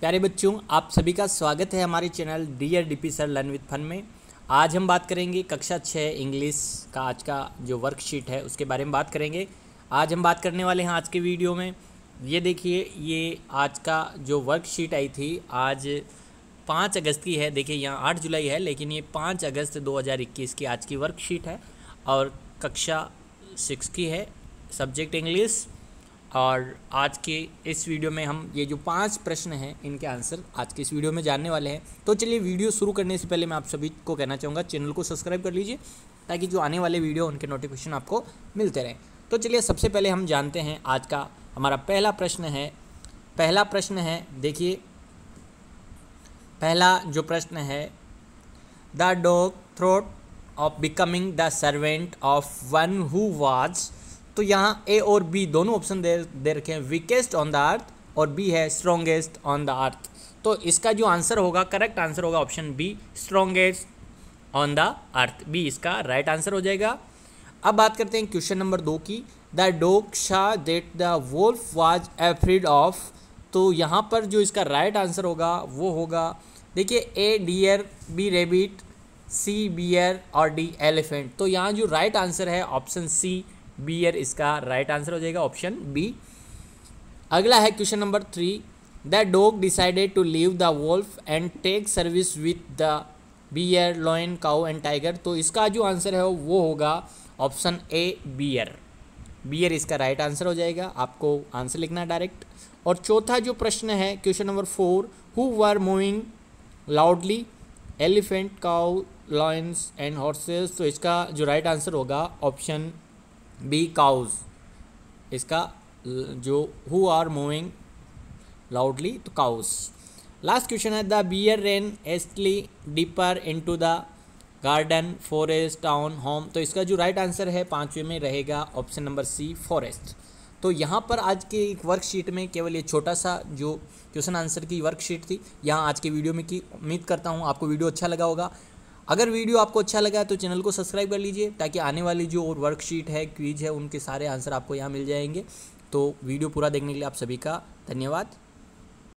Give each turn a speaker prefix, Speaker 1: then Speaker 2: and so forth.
Speaker 1: प्यारे बच्चों आप सभी का स्वागत है हमारे channel D D P sir learn with fun में आज हम बात करेंगे कक्षा छः इंग्लिश का आज का जो वर्कशीट है उसके बारे में बात करेंगे आज हम बात करने वाले हैं आज के वीडियो में ये देखिए ये आज का जो वर्कशीट आई थी आज पाँच अगस्त की है देखिए यहाँ आठ जुलाई है लेकिन ये पाँच अगस्त दो की आज की वर्कशीट है और कक्षा सिक्स की है सब्जेक्ट इंग्लिश और आज के इस वीडियो में हम ये जो पांच प्रश्न हैं इनके आंसर आज के इस वीडियो में जानने वाले हैं तो चलिए वीडियो शुरू करने से पहले मैं आप सभी को कहना चाहूँगा चैनल को सब्सक्राइब कर लीजिए ताकि जो आने वाले वीडियो उनके नोटिफिकेशन आपको मिलते रहें तो चलिए सबसे पहले हम जानते हैं आज का हमारा पहला प्रश्न है पहला प्रश्न है देखिए पहला जो प्रश्न है द डॉग थ्रोट of becoming the servant of one who was तो यहाँ ए और बी दोनों ऑप्शन दे दे रखे हैं वीकेस्ट ऑन द अर्थ और बी है स्ट्रोंगेस्ट ऑन द अर्थ तो इसका जो आंसर होगा करेक्ट आंसर होगा option B strongest on the earth B इसका राइट right आंसर हो जाएगा अब बात करते हैं क्वेश्चन नंबर दो की the dog saw that the wolf was afraid of तो यहाँ पर जो इसका राइट right आंसर होगा वो होगा देखिए A deer B rabbit C bear और डी एलिफेंट तो यहाँ जो राइट right आंसर है ऑप्शन सी बी ईयर इसका राइट आंसर हो जाएगा ऑप्शन बी अगला है question number three the dog decided to leave the wolf and take service with the bear lion cow and tiger तो इसका जो answer है वो होगा ऑप्शन ए बीयर बीयर इसका राइट आंसर हो जाएगा आपको आंसर लिखना डायरेक्ट और चौथा जो प्रश्न है question number four who were moving loudly elephant cow lions and horses तो इसका जो राइट आंसर होगा ऑप्शन बी काउज इसका जो हु आर मूविंग लाउडली तो काउस लास्ट क्वेश्चन है the bear ran hastily deeper into the garden forest town home तो इसका जो राइट आंसर है पाँचवें में रहेगा ऑप्शन नंबर सी फॉरेस्ट तो यहाँ पर आज के एक वर्कशीट में केवल ये छोटा सा जो क्वेश्चन आंसर की वर्कशीट थी यहाँ आज के वीडियो में की उम्मीद करता हूँ आपको वीडियो अच्छा लगा होगा अगर वीडियो आपको अच्छा लगा तो चैनल को सब्सक्राइब कर लीजिए ताकि आने वाली जो और वर्कशीट है क्वीज है उनके सारे आंसर आपको यहाँ मिल जाएंगे तो वीडियो पूरा देखने के लिए आप सभी का धन्यवाद